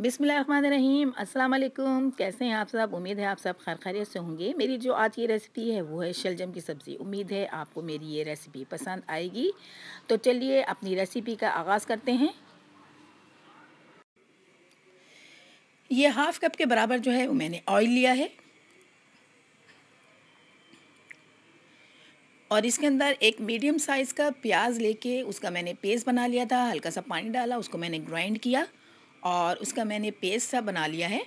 बिसमीम अल्लाम कैसे हैं आप सब उम्मीद है आप सब खैर खैरियत से होंगे मेरी जो आज ये रेसिपी है वो है शलजम की सब्ज़ी उम्मीद है आपको मेरी ये रेसिपी पसंद आएगी तो चलिए अपनी रेसिपी का आगाज़ करते हैं ये हाफ़ कप के बराबर जो है वो मैंने ऑयल लिया है और इसके अंदर एक मीडियम साइज़ का प्याज लेके उसका मैंने पेस्ट बना लिया था हल्का सा पानी डाला उसको मैंने ग्राइंड किया और उसका मैंने पेस्ट सा बना लिया है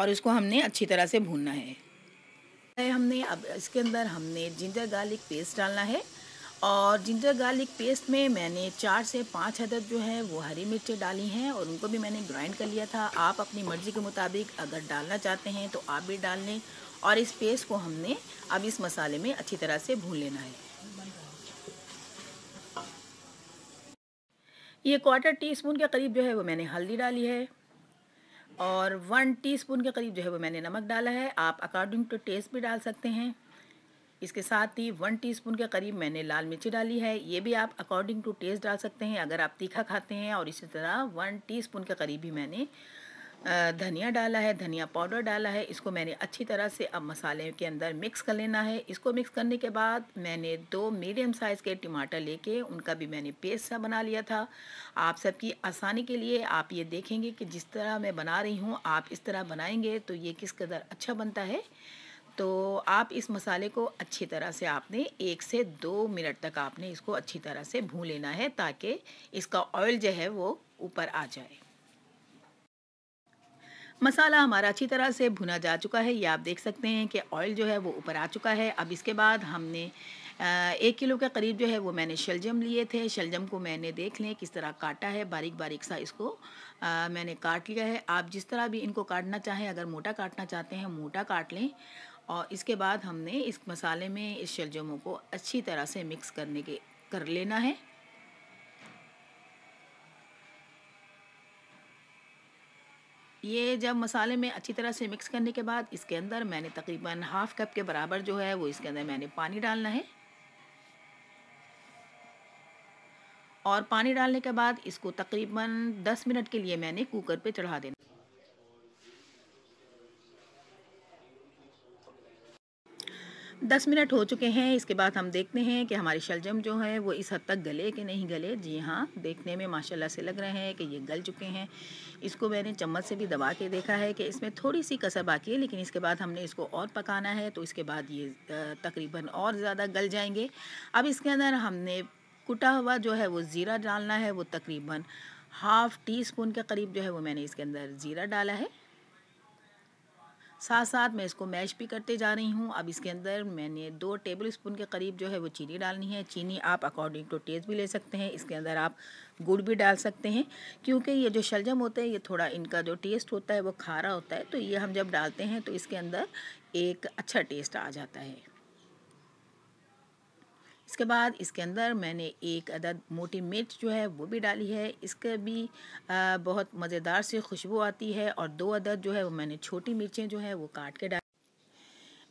और इसको हमने अच्छी तरह से भूनना है हमने अब इसके अंदर हमने जिंजर गार्लिक पेस्ट डालना है और जिंजर गार्लिक पेस्ट में मैंने चार से पाँच हदद जो है वो हरी मिर्चें डाली हैं और उनको भी मैंने ग्राइंड कर लिया था आप अपनी मर्ज़ी के मुताबिक अगर डालना चाहते हैं तो आप भी डाल लें और इस पेस्ट को हमने अब इस मसाले में अच्छी तरह से भून लेना है ये क्वार्टर टी स्पून के करीब जो है वो मैंने हल्दी डाली है और वन टीस्पून के करीब जो है वो मैंने नमक डाला है आप अकॉर्डिंग टू टेस्ट भी डाल सकते हैं इसके साथ ही वन टीस्पून के करीब मैंने लाल मिर्ची डाली है ये भी आप अकॉर्डिंग टू टेस्ट डाल सकते हैं अगर आप तीखा खाते हैं और इसी तरह वन टीस्पून के करीब भी मैंने धनिया डाला है धनिया पाउडर डाला है इसको मैंने अच्छी तरह से अब मसाले के अंदर मिक्स कर लेना है इसको मिक्स करने के बाद मैंने दो मीडियम साइज़ के टमाटर लेके उनका भी मैंने पेस्ट सा बना लिया था आप सबकी आसानी के लिए आप ये देखेंगे कि जिस तरह मैं बना रही हूँ आप इस तरह बनाएंगे तो ये किस कदर अच्छा बनता है तो आप इस मसाले को अच्छी तरह से आपने एक से दो मिनट तक आपने इसको अच्छी तरह से भून लेना है ताकि इसका ऑयल जो है वो ऊपर आ जाए मसाला हमारा अच्छी तरह से भुना जा चुका है ये आप देख सकते हैं कि ऑयल जो है वो ऊपर आ चुका है अब इसके बाद हमने एक किलो के करीब जो है वो मैंने शलजम लिए थे शलजम को मैंने देख लें किस तरह काटा है बारीक बारीक सा इसको आ, मैंने काट लिया है आप जिस तरह भी इनको काटना चाहें अगर मोटा काटना चाहते हैं मोटा काट लें और इसके बाद हमने इस मसाले में इस शलजमों को अच्छी तरह से मिक्स करने के कर लेना है ये जब मसाले में अच्छी तरह से मिक्स करने के बाद इसके अंदर मैंने तकरीबन हाफ़ कप के बराबर जो है वो इसके अंदर मैंने पानी डालना है और पानी डालने के बाद इसको तकरीबन 10 मिनट के लिए मैंने कुकर पे चढ़ा देना दस मिनट हो चुके हैं इसके बाद हम देखते हैं कि हमारे शलजम जो है वो इस हद तक गले कि नहीं गले जी हाँ देखने में माशाल्लाह से लग रहे हैं कि ये गल चुके हैं इसको मैंने चम्मच से भी दबा के देखा है कि इसमें थोड़ी सी कसर बाकी है लेकिन इसके बाद हमने इसको और पकाना है तो इसके बाद ये तकरीबन और ज़्यादा गल जाएंगे अब इसके अंदर हमने कुटा हुआ जो है वो ज़ीरा डालना है वो तकरीबन हाफ़ टी स्पून के करीब जो है वो मैंने इसके अंदर ज़ीरा डाला है साथ साथ मैं इसको मैश भी करते जा रही हूँ अब इसके अंदर मैंने दो टेबल स्पून के करीब जो है वो चीनी डालनी है चीनी आप अकॉर्डिंग टू टेस्ट भी ले सकते हैं इसके अंदर आप गुड़ भी डाल सकते हैं क्योंकि ये जो शलजम होता है ये थोड़ा इनका जो टेस्ट होता है वो खारा होता है तो ये हम जब डालते हैं तो इसके अंदर एक अच्छा टेस्ट आ जाता है इसके बाद इसके अंदर मैंने एक अदद मोटी मिर्च जो है वो भी डाली है इसके भी बहुत मज़ेदार से खुशबू आती है और दो अदद जो है वो मैंने छोटी मिर्चें जो है वो काट के डाली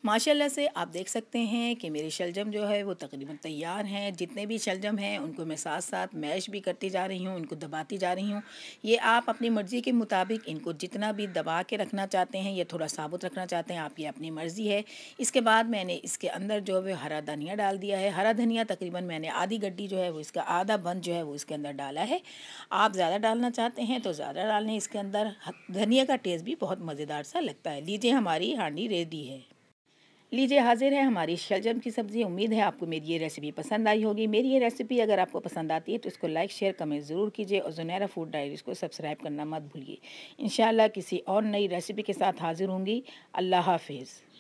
माशाल्लाह से आप देख सकते हैं कि मेरे शलजम जो है वो तकरीबन तैयार हैं जितने भी शलजम हैं उनको मैं साथ साथ मैश भी करती जा रही हूँ उनको दबाती जा रही हूँ ये आप अपनी मर्ज़ी के मुताबिक इनको जितना भी दबा के रखना चाहते हैं या थोड़ा साबुत रखना चाहते हैं आप ये अपनी मर्ज़ी है इसके बाद मैंने इसके अंदर जो है हरा धनिया डाल दिया है हरा धनिया तकरीबन मैंने आधी गड्डी जो है वो इसका आधा बंद जो है वो इसके अंदर डाला है आप ज़्यादा डालना चाहते हैं तो ज़्यादा डालने इसके अंदर धनिया का टेस्ट भी बहुत मज़ेदार सा लगता है लीजिए हमारी हांडी रेडी है लीजिए हाजिर है हमारी शलजम की सब्ज़ी उम्मीद है आपको मेरी ये रेसिपी पसंद आई होगी मेरी ये रेसिपी अगर आपको पसंद आती है तो इसको लाइक शेयर कमेंट ज़रूर कीजिए और जुनैरा फूड डायरीज़ को सब्सक्राइब करना मत भूलिए इन किसी और नई रेसिपी के साथ हाज़िर होंगी अल्लाह हाफिज़